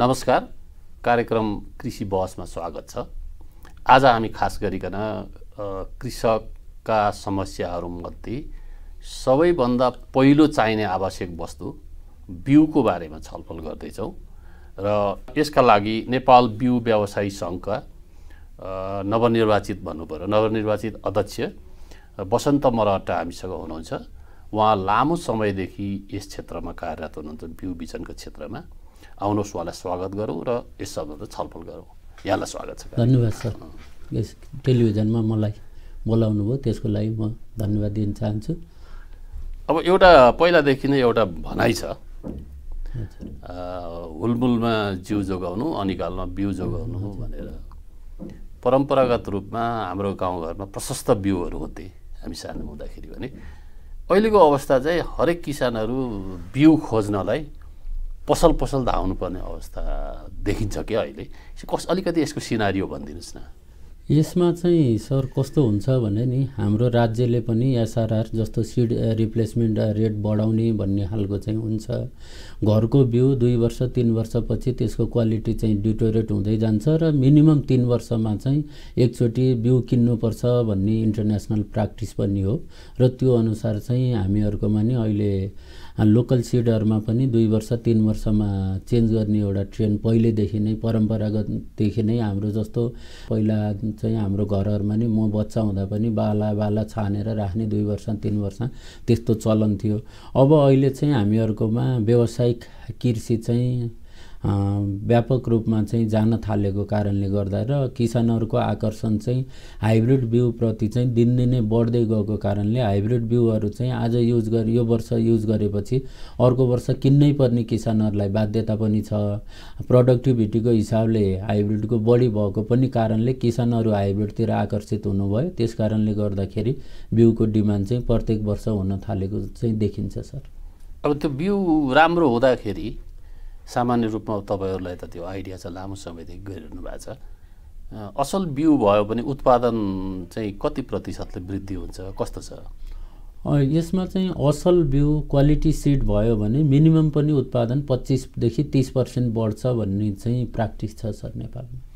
नमस्कार कार्यक्रम कृषि बहसमा स्वागत छ आज हामी खास गरिकन कृषकका समस्याहरूमध्ये सबैभन्दा पहिलो चाहिने आवश्यक वस्तु बिउको बारेमा छलफल गर्दैछौँ र यसका लागि नेपाल बिउ व्यवसायी सङ्घका नवनिर्वाचित भन्नु पऱ्यो नवनिर्वाचित अध्यक्ष वसन्त मरहट्टा हामीसँग हुनुहुन्छ उहाँ लामो समयदेखि यस क्षेत्रमा कार्यरत हुनुहुन्छ बिउ बिजनको क्षेत्रमा आउनुहोस् उहाँलाई स्वागत गरौँ र यस सबमा छलफल गरौँ यहाँलाई स्वागत छ धन्यवाद सर यस टेलिभिजनमा मलाई बोलाउनु भयो त्यसको लागि म धन्यवाद दिन चाहन्छु अब एउटा पहिलादेखि नै एउटा भनाइ छ हुलमुलमा जिउ जोगाउनु अनिकालमा बिउ जोगाउनु भनेर परम्परागत रूपमा हाम्रो गाउँघरमा प्रशस्त बिउहरू हुन्थे हामी सानो हुँदाखेरि भने अहिलेको अवस्था चाहिँ हरेक किसानहरू बिउ खोज्नलाई पसल पसल त आउनुपर्ने अवस्था देखिन्छ क्या अहिले कस अलिकति यसको सिनारी भनिदिनुहोस् न यसमा चाहिँ सर कस्तो हुन्छ भने नि हाम्रो राज्यले पनि एसआरआर जस्तो सिड रिप्लेसमेन्ट रेट बढाउने भन्ने खालको चाहिँ हुन्छ घरको बिउ दुई वर्ष तिन वर्षपछि त्यसको क्वालिटी चाहिँ डिटोरेट हुँदै जान्छ र मिनिमम तिन वर्षमा चाहिँ एकचोटि बिउ किन्नुपर्छ भन्ने इन्टरनेसनल प्र्याक्टिस पनि हो र त्यो अनुसार चाहिँ हामीहरूकोमा नि अहिले लोकल सिडहरूमा पनि दुई वर्ष तिन वर्षमा चेन्ज गर्ने एउटा ट्रेन पहिल्यैदेखि नै परम्परागतदेखि नै हाम्रो जस्तो पहिला चाहिँ हाम्रो घरहरूमा नि म बच्चा हुँदा पनि बाला बाला छानेर राख्ने दुई वर्ष तिन वर्ष त्यस्तो चलन थियो अब अहिले चाहिँ हामीहरूकोमा व्यावसायिक कृषि चाहिँ व्यापक रूपमा चाहिँ जान थालेको कारणले गर्दा र किसानहरूको आकर्षण चाहिँ हाइब्रिड बिउप्रति चाहिँ दिनदिनै बढ्दै गएको कारणले हाइब्रिड बिउहरू चाहिँ आज युज गरे यो वर्ष युज गरेपछि अर्को वर्ष किन्नै पर्ने किसानहरूलाई बाध्यता पनि छ प्रडक्टिभिटीको हिसाबले हाइब्रिडको बढी भएको पनि कारणले किसानहरू हाइब्रिडतिर आकर्षित हुनुभयो त्यस कारणले गर्दाखेरि बिउको डिमान्ड चाहिँ प्रत्येक वर्ष हुन थालेको चाहिँ देखिन्छ सर अब त्यो बिउ राम्रो हुँदाखेरि सामान्य रूपमा तपाईँहरूलाई त त्यो आइडिया छ लामो समयदेखि गरिरहनु भएको छ असल बिउ भयो भने उत्पादन चाहिँ कति प्रतिशतले वृद्धि हुन्छ कस्तो छ यसमा चाहिँ असल बिउ क्वालिटी सिड भयो भने मिनिमम पनि उत्पादन पच्चिसदेखि तिस पर्सेन्ट बढ्छ भन्ने चाहिँ प्र्याक्टिस छ सर नेपालमा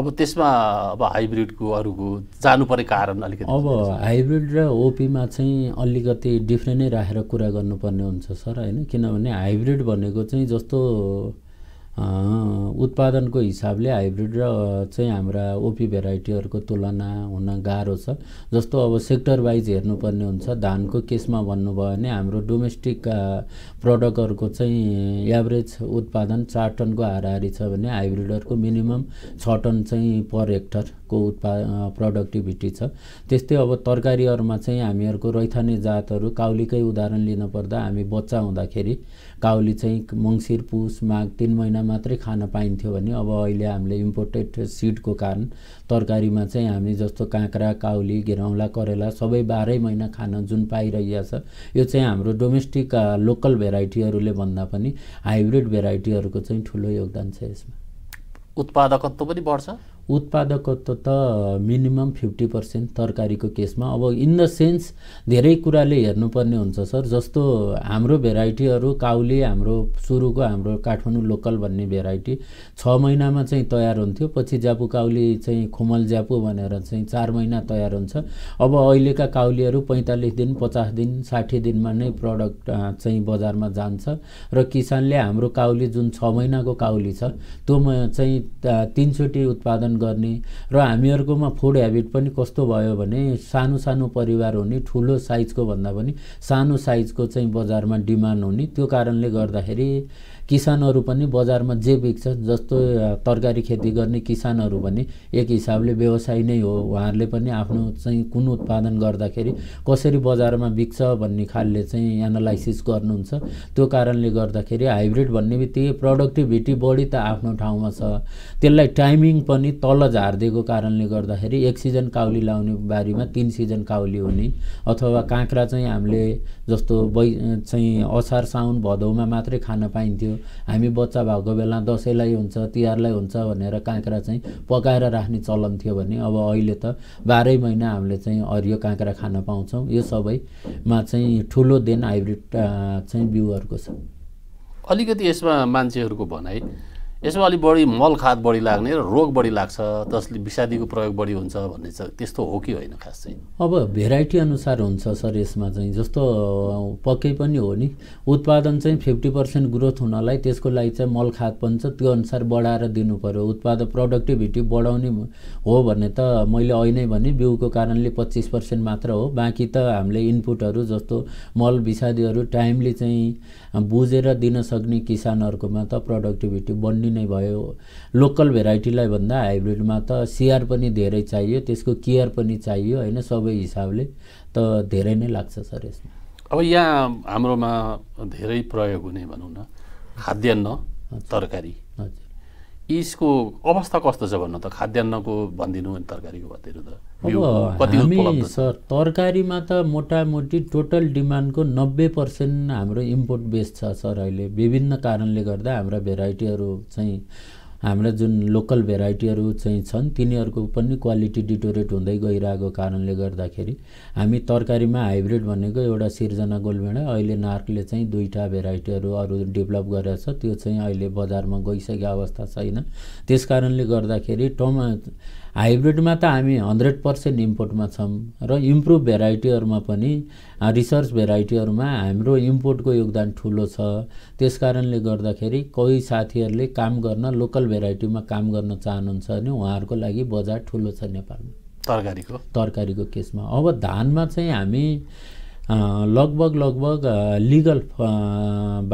अब त्यसमा अब हाइब्रिडको अरूको जानुपर्ने कारण अलिकति अब हाइब्रिड र ओपीमा चाहिँ अलिकति डिफ्रेन्ट नै राखेर कुरा गर्नुपर्ने हुन्छ सर होइन किनभने हाइब्रिड भनेको चाहिँ जस्तो उत्पादनको हिसाबले हाइब्रिड र चाहिँ हाम्रा ओपी भेराइटीहरूको तुलना हुन गाह्रो छ जस्तो अब सेक्टर वाइज हेर्नुपर्ने हुन्छ धानको केसमा भन्नुभयो भने हाम्रो डोमेस्टिक प्रडक्टहरूको चाहिँ एभरेज उत्पादन चार टनको हाराहारी छ भने हाइब्रिडहरूको मिनिमम छ टन चाहिँ पर हेक्टर को उत्पा प्रडक्टिभिटी छ त्यस्तै अब तरकारीहरूमा चाहिँ हामीहरूको रैथाने जातहरू काउलीकै उदाहरण लिन पर्दा हामी बच्चा हुँदाखेरि काउली चाहिँ मङ्सिर पुस माघ तिन महिना मात्रै खान पाइन्थ्यो भने अब अहिले हामीले इम्पोर्टेड सिडको कारण तरकारीमा चाहिँ हामी जस्तो काँक्रा काउली घेराउला करेला सबै बाह्रै महिना खान जुन पाइरहेको छ यो चाहिँ हाम्रो डोमेस्टिक लोकल भेराइटीहरूले भन्दा पनि हाइब्रिड भेराइटीहरूको चाहिँ ठुलो योगदान छ यसमा उत्पादकत्व पनि बढ्छ उत्पादकत्व त मिनिमम फिफ्टी पर्सेन्ट तरकारीको केसमा अब इन द सेन्स धेरै कुराले हेर्नुपर्ने हुन्छ सर जस्तो हाम्रो भेराइटीहरू काउली हाम्रो सुरुको हाम्रो काठमाडौँ लोकल भन्ने भेराइटी छ महिनामा चाहिँ तयार हुन्थ्यो पछि ज्यापु काउली चाहिँ खुमल ज्यापु भनेर चाहिँ चार महिना तयार हुन्छ अब अहिलेका काउलीहरू पैँतालिस दिन पचास दिन साठी दिनमा नै प्रडक्ट चाहिँ बजारमा जान्छ र किसानले हाम्रो काउली जुन छ महिनाको काउली छ त्यो चाहिँ तिनचोटि उत्पादन उत्पादन गर्ने र हामीहरूकोमा फुड हेबिट पनि कस्तो भयो भने सानो सानो परिवार हुने ठुलो साइजको भन्दा पनि सानो साइजको चाहिँ बजारमा डिमान्ड हुने त्यो कारणले गर्दाखेरि किसानहरू पनि बजारमा जे बिक्छ जस्तो तरकारी खेती गर्ने किसानहरू पनि एक हिसाबले व्यवसाय नै हो उहाँहरूले पनि आफ्नो चाहिँ कुन उत्पादन गर्दाखेरि कसरी बजारमा बिक्छ भन्ने खालले चाहिँ एनालाइसिस गर्नुहुन्छ त्यो कारणले गर्दाखेरि हाइब्रिड भन्ने बित्तिकै प्रडक्टिभिटी बढी त आफ्नो ठाउँमा छ त्यसलाई टाइमिङ पनि तल झारिदिएको कारणले गर्दाखेरि एक सिजन काउली लाउने बारीमा तिन सिजन काउली हुने अथवा काँक्रा चाहिँ हामीले जस्तो बै चाहिँ असार साउन भदौमा मात्रै खान पाइन्थ्यो हामी बच्चा भएको बेला दसैँलाई हुन्छ तिहारलाई हुन्छ भनेर काँक्रा चाहिँ पकाएर राख्ने चलन थियो भने अब अहिले त बाह्रै महिना हामीले चाहिँ हरियो काँक्रा खान पाउँछौँ यो सबैमा चाहिँ ठुलो देन हाइब्रिड चाहिँ बिउहरूको छ अलिकति यसमा मान्छेहरूको भनाइ यसमा अलिक बढी मल खाद बढी लाग्ने र रोग बढी लाग्छ त्यसले विषादीको प्रयोग बढी हुन्छ भन्ने चाहिँ त्यस्तो हो कि होइन खास चाहिँ अब भेराइटी अनुसार हुन्छ सर यसमा चाहिँ जस्तो पक्कै पनि हो नि उत्पादन चाहिँ फिफ्टी पर्सेन्ट ग्रोथ हुनलाई त्यसको लागि चाहिँ मल खाद पनि छ त्यो अनुसार बढाएर दिनु पऱ्यो उत्पादन प्रडक्टिभिटी बढाउने हो भने त मैले अहिले भने बिउको कारणले पच्चिस पर्सेन्ट मात्र हो बाँकी त हामीले इनपुटहरू जस्तो मल विषादीहरू टाइमली चाहिँ बुझेर दिन सक्ने किसानहरूकोमा त प्रडक्टिभिटी बन्ने नै भयो लोकल भेराइटीलाई भन्दा हाइब्रिडमा त सियार पनि धेरै चाहियो त्यसको केयर पनि चाहियो होइन सबै हिसाबले त धेरै नै लाग्छ सर यसमा अब यहाँ हाम्रोमा धेरै प्रयोग हुने भनौँ न खाद्यान्न तरकारी हजुर यसको अवस्था कस्तो छ भन्नु त खाद्यान्नको भनिदिनु तरकारीको भनिदिनु त कति सर तरकारीमा त मोटामोटी टोटल डिमान्डको नब्बे पर्सेन्ट हाम्रो इम्पोर्ट बेस छ सर अहिले विभिन्न कारणले गर्दा हाम्रा भेराइटीहरू चाहिँ हाम्रा जुन लोकल भेराइटीहरू चाहिँ छन् तिनीहरूको पनि क्वालिटी डिटोरेट हुँदै गइरहेको कारणले गर्दाखेरि हामी तरकारीमा हाइब्रिड भनेको एउटा सिर्जना गोलभेडा अहिले नार्कले चाहिँ दुईवटा भेराइटीहरू अरू डेभलप गरेर छ त्यो चाहिँ अहिले बजारमा गइसकेको अवस्था छैन त्यस कारणले गर्दाखेरि टमा हाइब्रिडमा त हामी हन्ड्रेड पर्सेन्ट इम्पोर्टमा छौँ र इम्प्रुभ भेराइटीहरूमा पनि रिसर्च भेराइटीहरूमा हाम्रो इम्पोर्टको योगदान ठुलो छ त्यस कारणले गर्दाखेरि कोही साथीहरूले काम गर्न लोकल भेराइटीमा काम गर्न चाहनुहुन्छ भने उहाँहरूको लागि बजार ठुलो छ नेपालमा तरकारीको तरकारीको केसमा अब धानमा चाहिँ हामी लगभग लगभग लिगल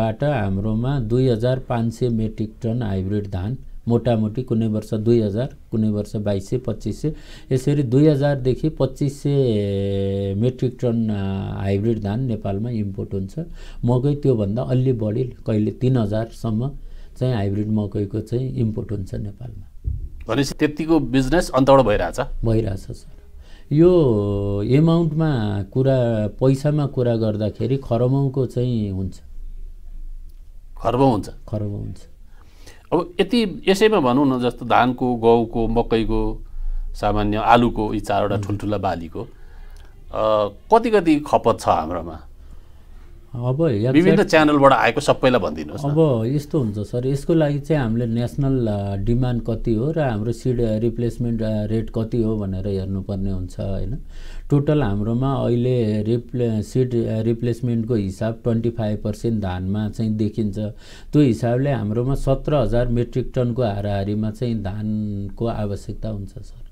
बाट हाम्रोमा दुई हजार पाँच सय मेट्रिक टन हाइब्रिड धान मोटामोटी कुनै वर्ष दुई हजार कुनै वर्ष बाइस सय पच्चिस सय यसरी दुई हजारदेखि पच्चिस सय मेट्रिक टन हाइब्रिड धान नेपालमा इम्पोर्ट हुन्छ मकै त्योभन्दा अलि बढी कहिले तिन हजारसम्म चाहिँ हाइब्रिड मकैको चाहिँ इम्पोर्ट हुन्छ नेपालमा भनेपछि त्यतिको बिजनेस अन्तबाट भइरहेछ भइरहेछ सर यो एमाउन्टमा कुरा पैसामा कुरा गर्दाखेरि खरबौँको चाहिँ हुन्छ खरमा हुन्छ खरमा हुन्छ अब यति यसैमा भनौँ न जस्तो धानको गहुँको मकैको सामान्य आलुको यी चारवटा ठुल्ठुला बालीको कति कति खपत छ हाम्रोमा अब विभिन्न च्यानलबाट आएको सबैलाई भनिदिनुहोस् अब यस्तो हुन्छ सर यसको लागि चाहिँ हामीले नेसनल डिमान्ड कति हो र हाम्रो सिड रिप्लेसमेन्ट रेट कति हो भनेर हेर्नुपर्ने हुन्छ होइन टोटल हाम्रोमा अहिले रिप्ले सिड रिप्लेसमेन्टको हिसाब ट्वेन्टी फाइभ पर्सेन्ट धानमा चाहिँ देखिन्छ त्यो हिसाबले हाम्रोमा सत्र हजार मेट्रिक टनको हाराहारीमा चाहिँ धानको आवश्यकता हुन्छ सर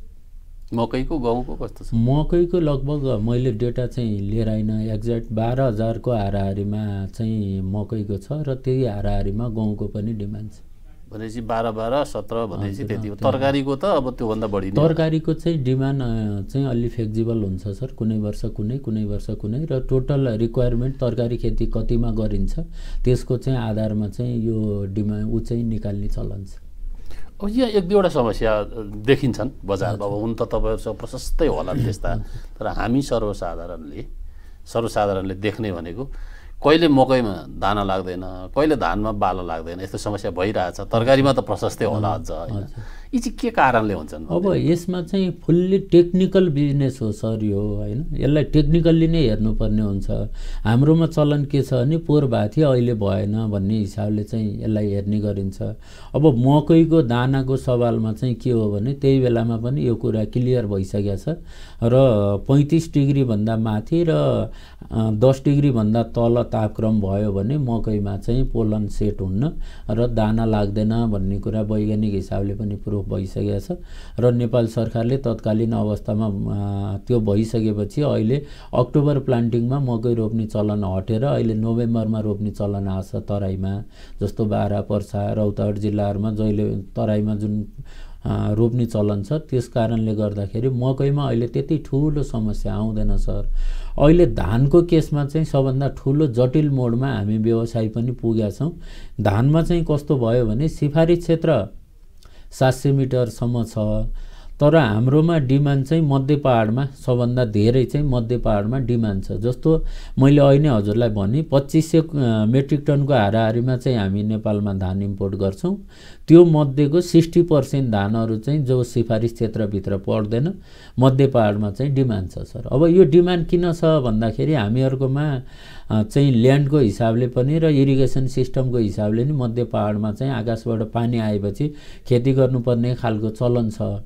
मकैको गहुँको कस्तो छ मकैको लगभग मैले डेटा चाहिँ लिएर आइनँ एक्ज्याक्ट बाह्र हजारको हाराहारीमा चाहिँ मकैको छ र त्यही हाराहारीमा गहुँको पनि डिमान्ड छ भनेपछि बाह्र बाह्र सत्र भनेपछि त्यति तरकारीको त अब त्योभन्दा बढी तरकारीको चाहिँ डिमान्ड चाहिँ अलि फ्लेक्जिबल हुन्छ सर कुनै वर्ष कुनै कुनै वर्ष कुनै र टोटल रिक्वायरमेन्ट तरकारी खेती कतिमा गरिन्छ त्यसको चाहिँ आधारमा चाहिँ यो डिमान्ड ऊ चाहिँ निकाल्ने चलन छ अब यहाँ एक दुईवटा समस्या देखिन्छन् बजारमा अब हुन त तपाईँहरूसँग प्रशस्तै होला त्यस्ता तर हामी सर्वसाधारणले सर्वसाधारणले देख्ने भनेको कहिले मकैमा दाना लाग्दैन कहिले धानमा बालो लाग्दैन यस्तो समस्या भइरहेछ तरकारीमा त प्रशस्तै होला अझ होइन यी चाहिँ के कारणले हुन्छन् अब यसमा चाहिँ फुल्ली टेक्निकल बिजनेस हो सर यो होइन यसलाई टेक्निकल्ली नै हेर्नुपर्ने हुन्छ हाम्रोमा चलन के छ भने पोहोर भएको थियो अहिले भएन भन्ने हिसाबले चाहिँ यसलाई हेर्ने गरिन्छ अब मकैको दानाको सवालमा चाहिँ के हो भने त्यही बेलामा पनि यो कुरा क्लियर भइसकेको छ र पैँतिस डिग्रीभन्दा माथि र दस डिग्रीभन्दा तल तापक्रम भयो भने मकैमा चाहिँ पोलन सेट हुन्न र दाना लाग्दैन भन्ने कुरा वैज्ञानिक हिसाबले पनि प्रुभ भइसकेको छ र नेपाल सरकारले तत्कालीन अवस्थामा त्यो भइसकेपछि अहिले अक्टोबर प्लान्टिङमा मकै रोप्ने चलन हटेर अहिले नोभेम्बरमा रोप्ने चलन आएको छ तराईमा जस्तो बाह्र पर्सा रौतहट जिल्लाहरूमा जहिले तराईमा जुन रोप्ने चलन छ त्यस कारणले गर्दाखेरि मकैमा अहिले त्यति ठुलो समस्या आउँदैन सर अहिले धानको केसमा चाहिँ सबभन्दा ठुलो जटिल मोडमा हामी व्यवसाय पनि पुगेका छौँ धानमा चाहिँ कस्तो भयो भने सिफारिस क्षेत्र सात सय मिटरसम्म छ तर हाम्रोमा डिमान्ड चाहिँ मध्य पाहाडमा सबभन्दा धेरै चाहिँ मध्य पाहाडमा डिमान्ड छ जस्तो मैले अहिले हजुरलाई भने पच्चिस सय मेट्रिक टनको हाराहारीमा चाहिँ हामी नेपालमा धान इम्पोर्ट गर्छौँ त्यो मध्येको सिक्सटी पर्सेन्ट धानहरू चाहिँ जो सिफारिस क्षेत्रभित्र पर्दैन मध्य पाहाडमा चाहिँ डिमान्ड छ सर अब यो डिमान्ड किन छ भन्दाखेरि हामीहरूकोमा चाहिँ ल्यान्डको हिसाबले पनि र इरिगेसन सिस्टमको हिसाबले नि मध्य पाहाडमा चाहिँ आकाशबाट पानी आएपछि खेती गर्नुपर्ने खालको चलन छ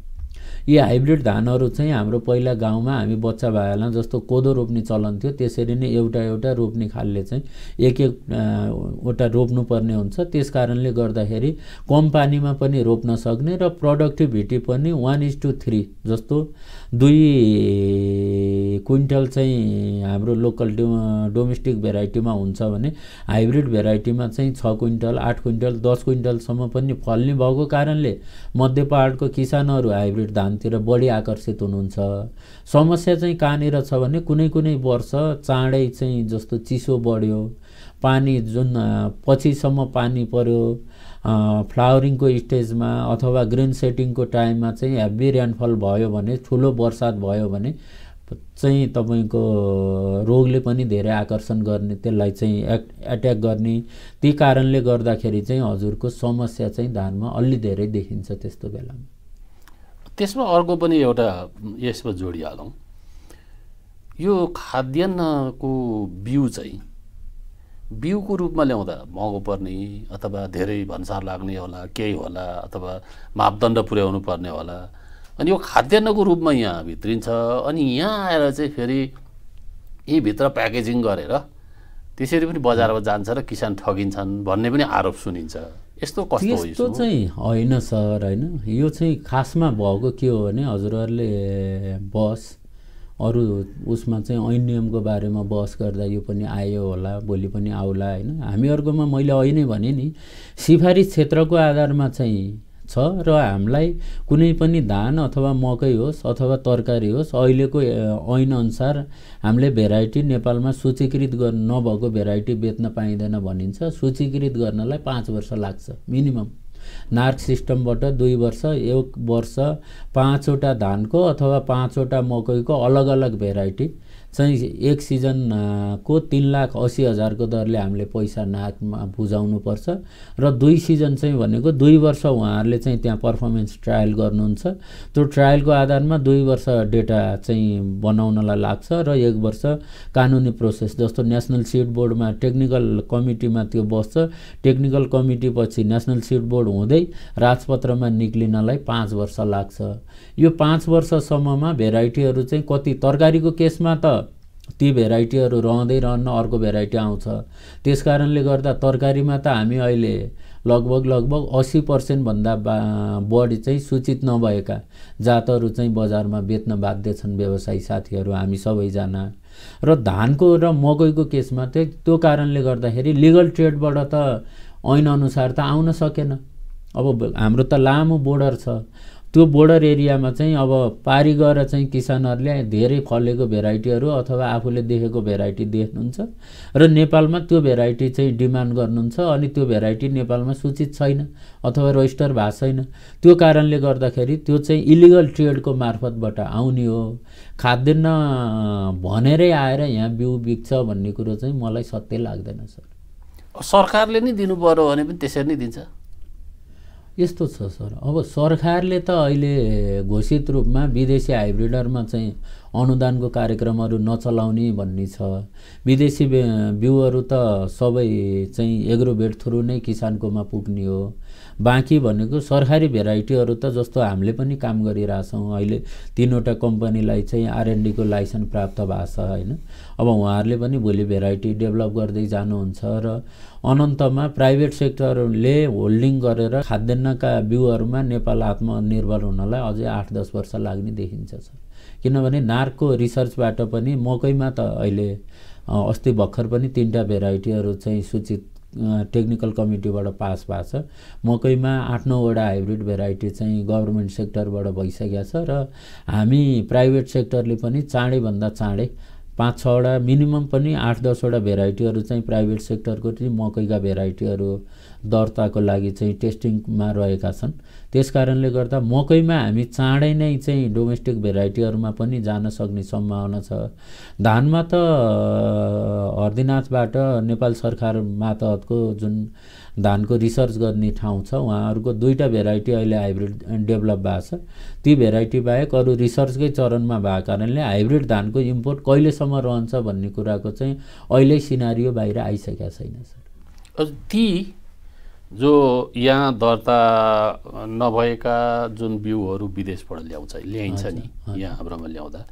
यी हाइब्रिड धानहरू चाहिँ हाम्रो पहिला गाउँमा हामी बच्चा भाइहरूलाई जस्तो कोदो रोप्ने चलन थियो त्यसरी नै एउटा एउटा रोप्ने खालले चाहिँ एक एकवटा रोप्नुपर्ने हुन्छ त्यस कारणले गर्दाखेरि कम पानीमा पनि रोप्न सक्ने र प्रडक्टिभिटी पनि वान इज टू थ्री जस्तो दुई क्विन्टल चाहिँ हाम्रो लोकल डो डोमेस्टिक भेराइटीमा हुन्छ भने हाइब्रिड भेराइटीमा चाहिँ छ क्विन्टल आठ क्विन्टल दस क्विन्टलसम्म पनि फल्ने भएको कारणले मध्य पहाडको किसानहरू हाइब्रिड धान धामतिर बढी आकर्षित हुनुहुन्छ समस्या चाहिँ कहाँनिर छ भने कुनै कुनै वर्ष चाँडै चाहिँ जस्तो चिसो बढ्यो पानी जुन पछिसम्म पानी पर्यो फ्लावरिङको स्टेजमा अथवा ग्रिन सेटिङको टाइममा चाहिँ हेभी रेनफल भयो भने ठुलो बर्सात भयो भने चाहिँ तपाईँको रोगले पनि धेरै आकर्षण गर्ने त्यसलाई चाहिँ एक एट्याक गर्ने ती कारणले गर्दाखेरि चाहिँ हजुरको समस्या चाहिँ धानमा अलि धेरै देखिन्छ त्यस्तो बेलामा त्यसमा अर्को पनि एउटा यसमा जोडिहालौँ यो खाद्यान्नको बिउ चाहिँ बिउको रूपमा ल्याउँदा महँगो पर्ने अथवा धेरै भन्सार लाग्ने होला केही होला अथवा मापदण्ड पुर्याउनु पर्ने होला अनि यो खाद्यान्नको रूपमा यहाँ भित्रिन्छ अनि यहाँ आएर चाहिँ फेरि यहीँभित्र प्याकेजिङ गरेर त्यसरी पनि बजारमा जान्छ र किसान ठगिन्छन् भन्ने पनि आरोप सुनिन्छ यस्तो यस्तो चाहिँ होइन सर होइन यो चाहिँ खासमा भएको के हो भने हजुरहरूले बस अरू उसमा चाहिँ ऐन नियमको बारेमा बहस गर्दा यो पनि आयो होला भोलि पनि आउला होइन हामीहरूकोमा मैले अहिले नै भने नि सिफारिस क्षेत्रको आधारमा चाहिँ छ र हामीलाई कुनै पनि धान अथवा मकै होस् अथवा तरकारी होस् अहिलेको ऐनअनुसार हामीले भेराइटी नेपालमा सूचीकृत गर्नु नभएको भेराइटी बेच्न पाइँदैन भनिन्छ सूचीकृत गर्नलाई पाँच वर्ष लाग्छ मिनिमम नार्क सिस्टमबाट दुई वर्ष एक वर्ष पाँचवटा धानको अथवा पाँचवटा मकैको अलग अलग भेराइटी चाहिँ एक सिजनको तिन लाख असी हजारको दरले हामीले पैसा नाकमा बुझाउनुपर्छ र दुई सिजन चाहिँ भनेको दुई वर्ष उहाँहरूले चाहिँ त्यहाँ पर्फर्मेन्स ट्रायल गर्नुहुन्छ त्यो ट्रायलको आधारमा दुई वर्ष डेटा चाहिँ बनाउनलाई लाग्छ र एक वर्ष कानुनी प्रोसेस जस्तो नेसनल सिट बोर्डमा टेक्निकल कमिटीमा त्यो बस्छ टेक्निकल कमिटी पछि नेसनल सिट बोर्ड हुँदै राजपत्रमा निक्लिनलाई पाँच वर्ष लाग्छ यो पाँच वर्षसम्ममा भेराइटीहरू चाहिँ कति तरकारीको केसमा त ती भेराइटीहरू रहँदै रहन्न अर्को भेराइटी आउँछ त्यस कारणले गर्दा तरकारीमा त हामी अहिले लगभग लगभग असी पर्सेन्टभन्दा बढी चाहिँ सूचित नभएका जातहरू चाहिँ बजारमा बेच्न बाध्य छन् व्यवसायी साथीहरू हामी सबैजना र धानको र मकैको केसमा चाहिँ त्यो कारणले गर्दाखेरि लिगल ट्रेडबाट त ऐनअनुसार त आउन सकेन अब हाम्रो त लामो बोर्डर छ त्यो बोर्डर एरियामा चाहिँ अब पारी गएर चाहिँ किसानहरूले धेरै फलेको भेराइटीहरू अथवा आफूले देखेको भेराइटी देख्नुहुन्छ र नेपालमा त्यो भेराइटी चाहिँ डिमान्ड गर्नुहुन्छ अनि त्यो भेराइटी नेपालमा सूचित छैन अथवा रजिस्टर भएको छैन त्यो कारणले गर्दाखेरि त्यो चाहिँ इलिगल ट्रेडको मार्फतबाट आउने हो खाद्यान्न भनेरै आएर यहाँ बिउ बिक्छ भन्ने कुरो चाहिँ मलाई सत्य लाग्दैन सर सरकारले नै दिनु पऱ्यो भने पनि त्यसरी नै दिन्छ यस्तो छ सर अब सरकारले त अहिले घोषित रूपमा विदेशी हाइब्रिडरमा चाहिँ अनुदानको कार्यक्रमहरू नचलाउने भन्ने छ विदेशी बिउहरू त सबै चाहिँ एग्रोभेट थ्रु नै किसानकोमा पुग्ने हो बाँकी भनेको सरकारी भेराइटीहरू त जस्तो हामीले पनि काम गरिरहेछौँ अहिले तिनवटा कम्पनीलाई चाहिँ आरएनडीको लाइसेन्स प्राप्त भएको छ होइन अब उहाँहरूले पनि भोलि भेराइटी डेभलप गर्दै जानुहुन्छ र अनन्तमा प्राइभेट सेक्टरले होल्डिङ गरेर खाद्यान्नका बिउहरूमा नेपाल आत्मनिर्भर हुनलाई अझै आठ दस वर्ष लाग्ने देखिन्छ सर किनभने नारको रिसर्चबाट पनि मकैमा त अहिले अस्ति भर्खर पनि तिनवटा भेराइटीहरू चाहिँ सूचित टेक्निकल कमिटीबाट पास भएको छ मकैमा आठ नौवटा हाइब्रिड भेराइटी चाहिँ गभर्मेन्ट सेक्टरबाट भइसकेको छ र हामी प्राइभेट सेक्टरले पनि चाँडैभन्दा चाँडै पाँच छवटा मिनिमम पनि आठ दसवटा भेराइटीहरू चाहिँ प्राइभेट सेक्टरको चाहिँ मकैका भेराइटीहरू दर्ताको लागि चाहिँ टेस्टिङमा रहेका छन् त्यस कारणले गर्दा मकैमा हामी चाँडै नै चाहिँ डोमेस्टिक भेराइटीहरूमा पनि जान सक्ने सम्भावना छ धानमा त हरिदिनाथबाट नेपाल सरकार मातहतको जुन धानको रिसर्च गर्ने ठाउँ छ उहाँहरूको दुईवटा भेराइटी अहिले हाइब्रिड डेभलप भएको छ ती भेराइटी बाहेक अरू रिसर्चकै चरणमा भएको कारणले हाइब्रिड धानको इम्पोर्ट कहिलेसम्म रहन्छ भन्ने कुराको चाहिँ अहिले सिनारियो बाहिर आइसकेका छैन सर ती जो यहाँ दर्ता नभएका जुन बिउहरू विदेशबाट ल्याउँछ ल्याइन्छ नि यहाँ हाम्रोमा ल्याउँदा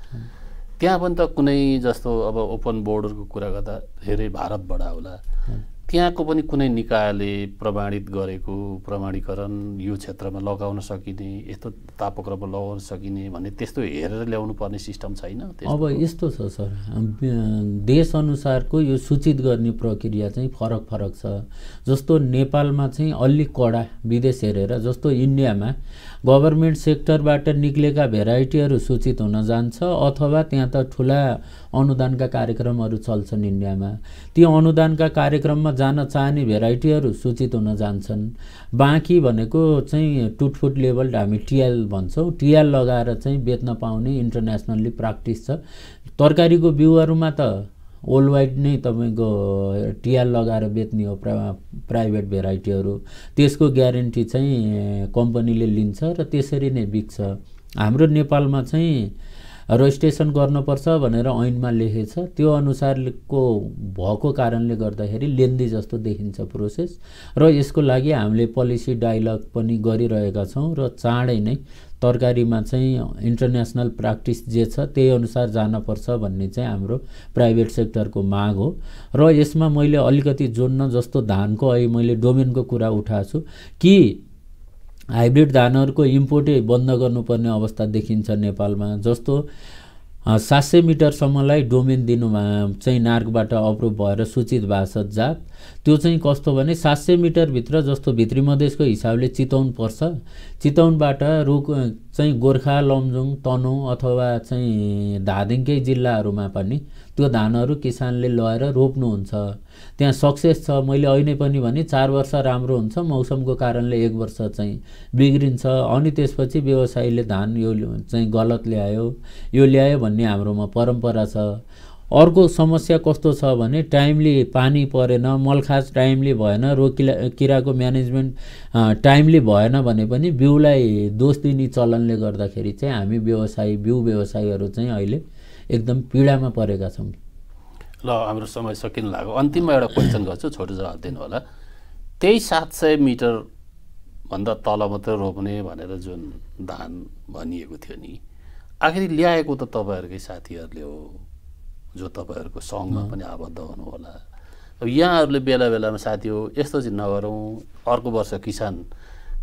त्यहाँ पनि त कुनै जस्तो अब ओपन बोर्डरको कुरा गर्दा धेरै भारतबाट होला त्यहाँको पनि कुनै निकायले प्रमाणित गरेको प्रमाणीकरण यो क्षेत्रमा लगाउन सकिने यस्तो तापक्रम लगाउन सकिने भन्ने त्यस्तो हेरेर ल्याउनु पर्ने सिस्टम छैन अब यस्तो छ सर देशअनुसारको यो सूचित गर्ने प्रक्रिया चाहिँ फरक फरक छ जस्तो नेपालमा चाहिँ अलि कडा विदेश हेरेर जस्तो इन्डियामा गभर्मेन्ट सेक्टरबाट निक्लेका भेराइटीहरू सूचित हुन जान्छ अथवा त्यहाँ त ठुला अनुदानका कार्यक्रमहरू चल्छन् इन्डियामा ती अनुदानका कार्यक्रममा जान चाहने भेराइटीहरू सूचित हुन जान्छन् बाँकी भनेको चाहिँ टुटफुट लेभल हामी टिएल भन्छौँ टिएल लगाएर चाहिँ बेच्न पाउने इन्टरनेसनल्ली प्राक्टिस छ तरकारीको बिउहरूमा त वर्ल्ड वाइड नै तपाईँको टिआर लगाएर बेच्ने हो प्रा प्राइभेट भेराइटीहरू त्यसको ग्यारेन्टी चाहिँ कम्पनीले लिन्छ र त्यसरी नै बिक्छ हाम्रो नेपालमा चाहिँ रजिस्ट्रेसन गर्नुपर्छ भनेर ऐनमा लेखेछ त्यो अनुसारको भएको कारणले गर्दाखेरि लेन्दी जस्तो देखिन्छ प्रोसेस र यसको लागि हामीले पोलिसी डायलग पनि गरिरहेका छौँ र चाँडै नै तरकारीमा चाहिँ इन्टरनेसनल प्र्याक्टिस जे छ त्यही अनुसार जानपर्छ भन्ने चाहिँ हाम्रो प्राइभेट सेक्टरको माग हो र यसमा मैले अलिकति जोड्न जस्तो धानको अहिले मैले डोमेनको कुरा उठाएको छु कि हाइब्रिड धानहरूको इम्पोर्टै बन्द गर्नुपर्ने अवस्था देखिन्छ नेपालमा जस्तो सात सय मिटरसम्मलाई डोमेन दिनुमा चाहिँ नार्कबाट अप्रुभ भएर सूचित भएको छ जात त्यो चाहिँ कस्तो भने सात सय मिटरभित्र जस्तो भित्री मधेसको हिसाबले चितौन पर्छ चितौनबाट रुख चाहिँ गोर्खा लमजुङ तनहुँ अथवा चाहिँ धादिङकै जिल्लाहरूमा पनि त्यो धानहरू किसानले लगाएर रोप्नुहुन्छ त्यहाँ सक्सेस छ मैले अहिले पनि भने चार वर्ष राम्रो हुन्छ मौसमको कारणले एक वर्ष चाहिँ बिग्रिन्छ अनि त्यसपछि व्यवसायीले धान यो चाहिँ गलत ल्यायो यो ल्यायो भन्ने हाम्रोमा परम्परा छ अर्को समस्या कस्तो छ भने टाइमली पानी परेन मलखास टाइमली भएन रोकिला किराको म्यानेजमेन्ट टाइमली भएन भने पनि बिउलाई दोष दिने चलनले गर्दाखेरि चाहिँ हामी व्यवसायी बिउ व्यवसायीहरू चाहिँ अहिले एकदम पीडामा परेका छौँ ल हाम्रो समय सकिन लाग्यो अन्तिममा एउटा क्वेसन गर्छु छोटो जवाब दिनु होला त्यही सात सय मिटरभन्दा तल मात्र रोप्ने भनेर जुन धान भनिएको थियो नि आखिर ल्याएको त तपाईँहरूकै साथीहरूले हो जो तपाईँहरूको सङ्घमा पनि आबद्ध हुनु होला अब यहाँहरूले बेला बेलामा साथी हो यस्तो चाहिँ नगरौँ अर्को वर्ष किसान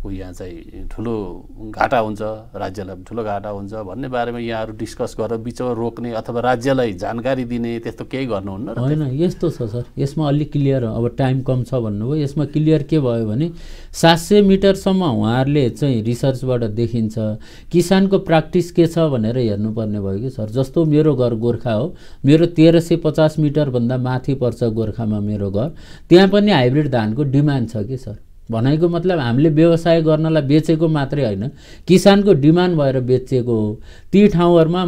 ऊ यहाँ चाहिँ ठुलो घाटा हुन्छ राज्यलाई ठुलो घाटा हुन्छ भन्ने बारेमा यहाँहरू डिस्कस गरेर बिचमा रोक्ने अथवा राज्यलाई जानकारी दिने त्यस्तो केही गर्नुहुन्न होइन यस्तो छ सर यसमा अलिक क्लियर अब टाइम कम छ भन्नुभयो यसमा क्लियर के भयो भने सात सय मिटरसम्म उहाँहरूले चाहिँ रिसर्चबाट देखिन्छ किसानको प्र्याक्टिस के छ भनेर हेर्नुपर्ने भयो कि सर जस्तो मेरो घर गोर्खा हो मेरो तेह्र सय पचास मिटरभन्दा माथि पर्छ गोर्खामा मेरो घर त्यहाँ पनि हाइब्रिड धानको डिमान्ड छ कि सर भनेको मतलब हामीले व्यवसाय गर्नलाई बेचेको मात्रै होइन किसानको डिमान्ड भएर बेचेको हो ती ठाउँहरूमा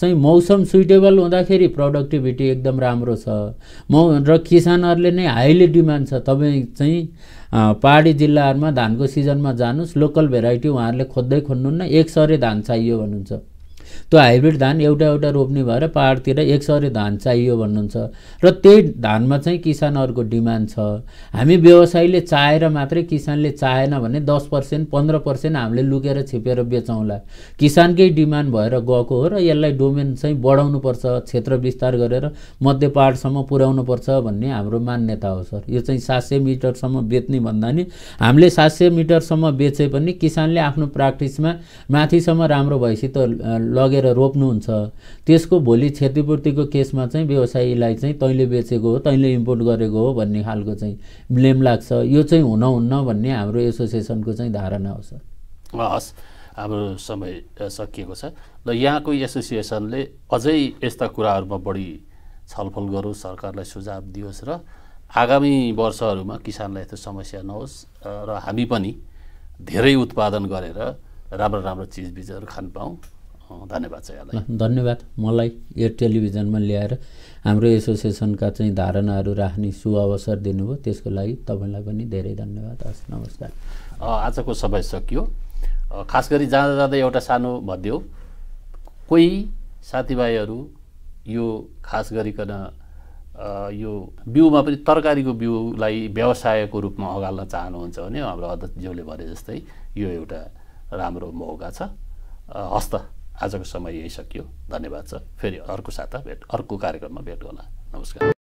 चाहिँ मौसम सुइटेबल हुँदाखेरि प्रडक्टिभिटी एकदम राम्रो छ म र किसानहरूले नै हाइली डिमान्ड छ तपाईँ चाहिँ पहाडी जिल्लाहरूमा धानको सिजनमा जानुहोस् लोकल भेराइटी उहाँहरूले खोज्दै खोज्नुहुन्न एक सरे धान चाहियो भन्नुहुन्छ त्यो हाइब्रिड धान एउटा एउटा रोप्ने भएर पाहाडतिर एक सय धान चाहियो भन्नुहुन्छ र त्यही धानमा चाहिँ किसानहरूको डिमान्ड छ हामी व्यवसायीले चाहेर मात्रै किसानले चाहेन भने दस पर्सेन्ट पन्ध्र पर्सेन्ट हामीले लुकेर छिपेर बेचौँला किसानकै डिमान्ड भएर गएको हो र यसलाई डोमेन चाहिँ बढाउनुपर्छ क्षेत्र विस्तार गरेर मध्य पाहाडसम्म पुर्याउनुपर्छ भन्ने हाम्रो मान्यता हो सर यो चाहिँ सात सय मिटरसम्म बेच्ने भन्दा नि हामीले सात सय मिटरसम्म बेचे पनि किसानले आफ्नो प्र्याक्टिसमा माथिसम्म राम्रो भएपछि त लगेर रोप्नुहुन्छ त्यसको भोलि क्षतिपूर्तिको केसमा चाहिँ व्यवसायीलाई चाहिँ तैँले बेचेको हो तैँले इम्पोर्ट गरेको हो भन्ने खालको चाहिँ ब्लेम लाग्छ यो चाहिँ हुन हुन्न भन्ने हाम्रो एसोसिएसनको चाहिँ धारणा हो सर हस् हाम्रो समय सकिएको छ र यहाँको एसोसिएसनले अझै यस्ता कुराहरूमा बढी छलफल गरोस् सरकारलाई सुझाव दियोस् र आगामी वर्षहरूमा किसानलाई यस्तो समस्या नहोस् र हामी पनि धेरै उत्पादन गरेर राम्रो राम्रो चिजबिजहरू खान पाऊँ धन्यवाद छ यहाँलाई धन्यवाद मलाई यो टेलिभिजनमा ल्याएर हाम्रो एसोसिएसनका चाहिँ धारणाहरू राख्ने सु अवसर दिनुभयो त्यसको लागि तपाईँलाई पनि धेरै धन्यवाद हस् नमस्कार आजको समय सकियो खास गरी जाँदा जाँदै एउटा सानो भनिदियो कोही साथीभाइहरू यो खास गरिकन यो बिउमा पनि तरकारीको बिउलाई व्यवसायको रूपमा अगाल्न चाहनुहुन्छ भने हाम्रो अध्यक्षज्यूले भने जस्तै यो एउटा राम्रो मौका छ हस्त आजको समय यही सकियो धन्यवाद छ फेरि अर्को साता भेट अर्को कार्यक्रममा भेट होला नमस्कार